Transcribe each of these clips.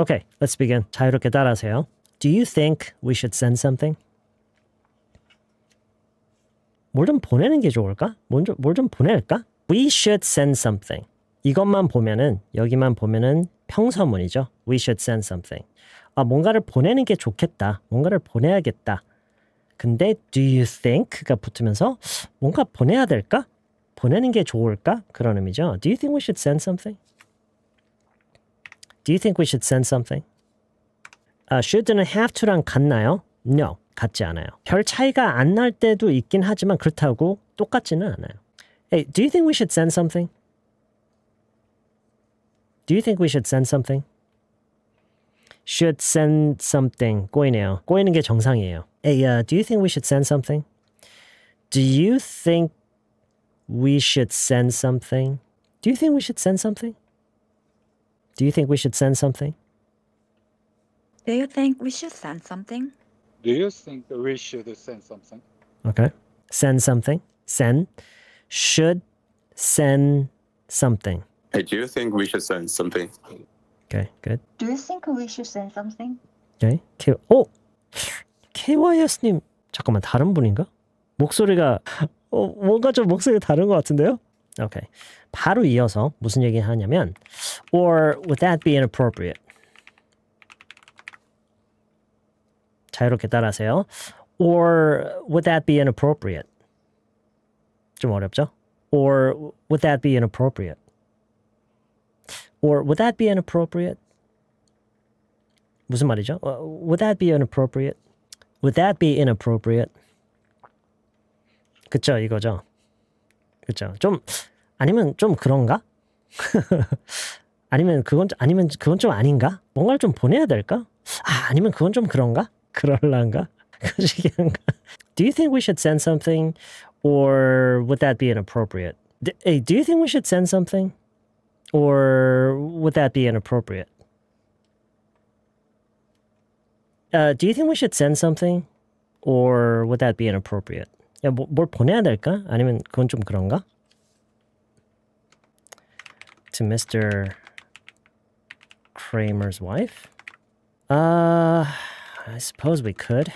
Okay, let's begin. 자유롭게 따라하세요. Do you think we should send something? 뭘 좀 보내는 게 좋을까? 뭘좀 뭘좀 보낼까? We should send something. 이것만 보면은 여기만 보면은 평서문이죠. We should send something. 아, 뭔가를 보내는 게 좋겠다. 뭔가를 보내야겠다. 근데 do you think가 붙으면서 뭔가 보내야 될까? 보내는 게 좋을까? 그런 의미죠. Do you think we should send something? Do you think we should send something? Uh, should는 have to랑 같나요? No, 같지 않아요. 별 차이가 안 날 때도 있긴 하지만 그렇다고 똑같지는 않아요. Hey, do you think we should send something? Do you think we should send something? Should send something 꼬이네요. 꼬이는 게 정상이에요. Hey, uh, do you think we should send something? Do you think we should send something? Do you think we should send something? Do you think we should send something? Do you think we should send something? Do you think we should send something? Okay. Send something. Send. Should send something. Hey, do you think we should send something? Okay, good. Do you think we should send something? Okay. K 오! KYS님, 잠깐만, 다른 분인가? 목소리가, 어, 뭔가 좀 목소리가 다른 것 같은데요? 오케이. Okay. 바로 이어서 무슨 얘기 하냐면, Or would that be inappropriate? 자유롭게 따라하세요. Or would that be inappropriate? 좀 어렵죠? Or would that be inappropriate? Or would that be inappropriate? 무슨 말이죠? Would that be inappropriate? Would that be inappropriate? 그쵸 이거죠. 그쵸 좀 아니면 좀 그런가? 아니면 그건 아니면 그건 좀 아닌가? 뭔가를 좀 보내야 될까? 아, 아니면 그건 좀 그런가? 그럴란가? Do you think we should send something or would that be inappropriate? hey, do you think we should send something or would that be inappropriate? Uh, do you think we should send something or would that be inappropriate? 야, 뭐, 뭘 보내야 될까? 아니면 그건 좀 그런가? To Mr. Kramer's wife? Uh, I suppose we could.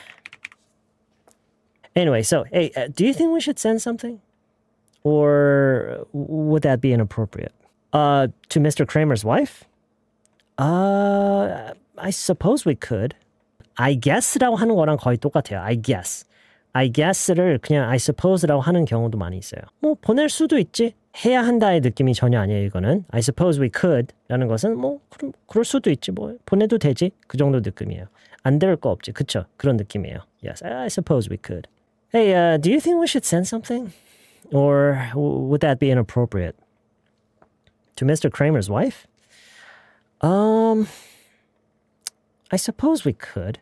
Anyway, so, hey, uh, do you think we should send something? Or uh, would that be inappropriate? Uh, to Mr. Kramer's wife? Uh, I suppose we could. I guess라고 하는 거랑 거의 똑같아요. I guess. I guess를 그냥 I suppose라고 하는 경우도 많이 있어요. 뭐 보낼 수도 있지. 해야 한다의 느낌이 전혀 아니에요. 이거는 I suppose we could 라는 것은 뭐 그럼 그럴 수도 있지 뭐 보내도 되지 그 정도 느낌이에요. 안될거 없지 그쵸? 그런 느낌이에요. Yes, I suppose we could. Hey, uh, do you think we should send something, or would that be inappropriate to Mr. Kramer's wife? Um, I suppose we could.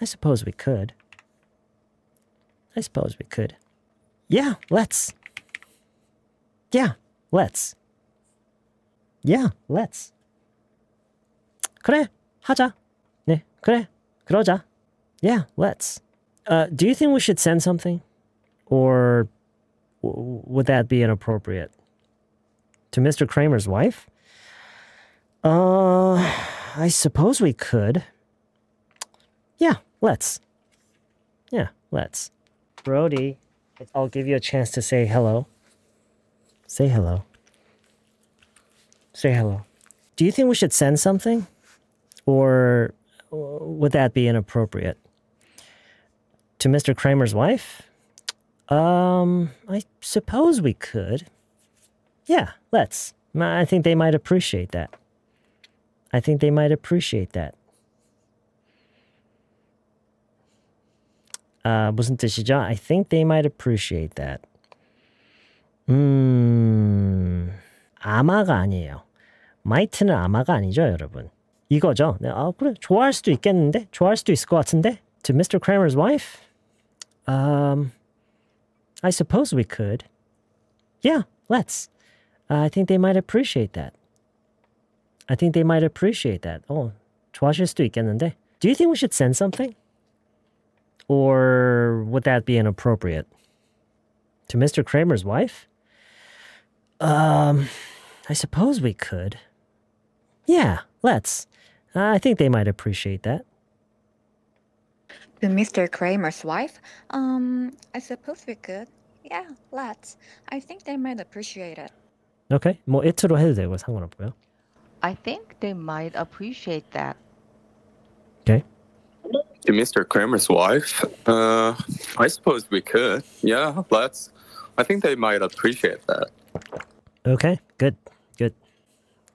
I suppose we could. I suppose we could. Yeah, let's. Yeah, let's. Yeah, let's. 그래, 하자. 네, 그래, 그러자. Yeah, let's. Uh, do you think we should send something? Or would that be inappropriate? To Mr. Kramer's wife? Uh, I suppose we could. Yeah, let's. Yeah, let's. Brody, I'll give you a chance to say hello. Say hello. Say hello. Do you think we should send something? Or would that be inappropriate? To Mr. Kramer's wife? Um, I suppose we could. Yeah, let's. I think they might appreciate that. I think they might appreciate that. Uh, wasn't Dishijan? I think they might appreciate that. 아마가 아니에요. might는 아마가 아니죠, 여러분. 이거죠. 아, 그래. 좋아할 수도 있겠는데? 좋아할 수도 있을 것 같은데? To Mr. Kramer's wife? Um, I suppose we could. Yeah, let's. I think they might appreciate that. I think they might appreciate that. 어, oh, 좋아하실 수도 있겠는데? Do you think we should send something? Or would that be inappropriate? To Mr. Kramer's wife? Um, I suppose we could. Yeah, let's. I think they might appreciate that. To Mr. Kramer's wife? Um, I suppose we could. Yeah, let's. I think they might appreciate it. Okay, 뭐 it으로 해도 되고 상관없고요. I think they might appreciate that. Okay. To Mr. Kramer's wife? Uh, I suppose we could. Yeah, let's. I think they might appreciate that. Okay, g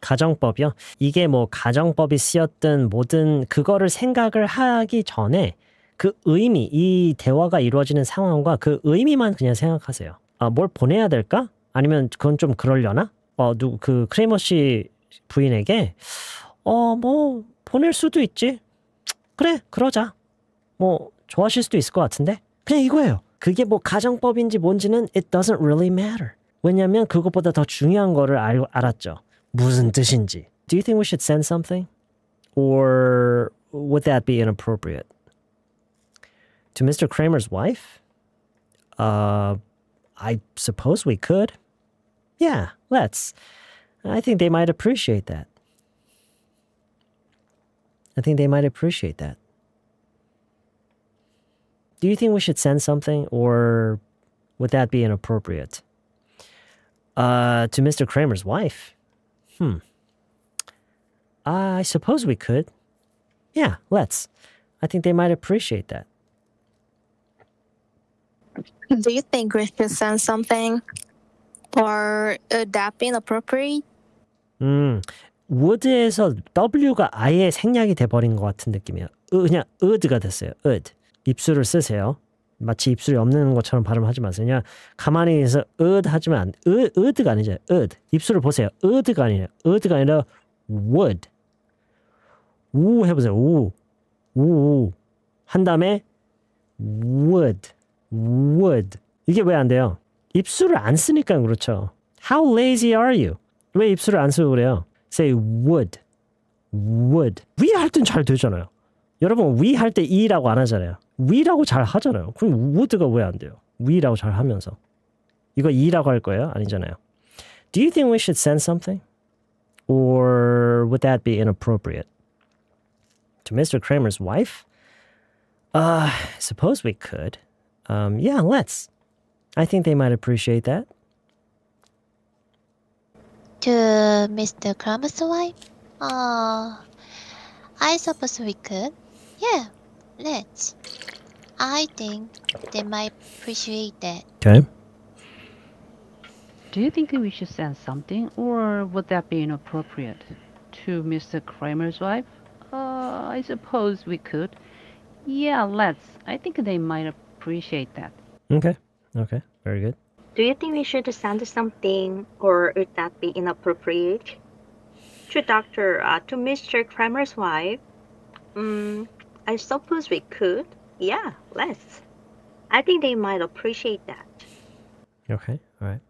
가정법이요. 이게 뭐 가정법이 쓰였든 뭐든 그거를 생각을 하기 전에 그 의미, 이 대화가 이루어지는 상황과 그 의미만 그냥 생각하세요. 아, 뭘 보내야 될까? 아니면 그건 좀 그럴려나? 어, 누, 구그 크레이머 씨 부인에게 어, 뭐 보낼 수도 있지. 그래, 그러자. 뭐 좋아하실 수도 있을 것 같은데. 그냥 이거예요. 그게 뭐 가정법인지 뭔지는 it doesn't really matter. 왜냐하면 그것보다 더 중요한 거를 알, 알았죠. 무슨 뜻인지. Do you think we should send something? Or would that be inappropriate? To Mr. Kramer's wife? Uh, I suppose we could. Yeah, let's. I think they might appreciate that. I think they might appreciate that. Do you think we should send something, or would that be inappropriate? Uh, to Mr. Kramer's wife. Hmm. I suppose we could. Yeah, let's. I think they might appreciate that. Do you think we should send something? Or would that be inappropriate? Hmm. would에서 w가 아예 생략이 돼버린 것 같은 느낌이야. 그냥 would가 됐어요. would. 입술을 쓰세요. 마치 입술이 없는 것처럼 발음하지 마세요. 그냥 가만히 있어 으드 하지만 안, 으, 으드가 아니죠. 으드. 입술을 보세요. 으드가 아니에요. 으드가 아니라 would. 우 해보세요. 우. 우. 한 다음에 would. would. 이게 왜 안 돼요? 입술을 안 쓰니까 그렇죠. How lazy are you? 왜 입술을 안 쓰고 그래요? Say would. would. we 할땐 잘 되잖아요. 여러분 we 할때 e 라고안 하잖아요. 위라고 잘 하잖아요. 그럼 would가 왜안 돼요? we라고 잘 하면서. 이거 이라고 할 거예요? 아니잖아요. Do you think we should send something? Or would that be inappropriate? To Mr. Kramer's wife? Uh, suppose we could. Um, yeah, let's. I think they might appreciate that. To Mr. Kramer's wife? Uh, I suppose we could. Yeah, let's. I think they might appreciate that. Okay. Do you think we should send something, or would that be inappropriate to Mr. Kramer's wife? Uh, I suppose we could. Yeah, let's. I think they might appreciate that. Okay. Okay. Very good. Do you think we should send something, or would that be inappropriate to Doctor uh, to Mr. Kramer's wife? Um, I suppose we could. Yeah, let's. I think they might appreciate that. Okay, all right.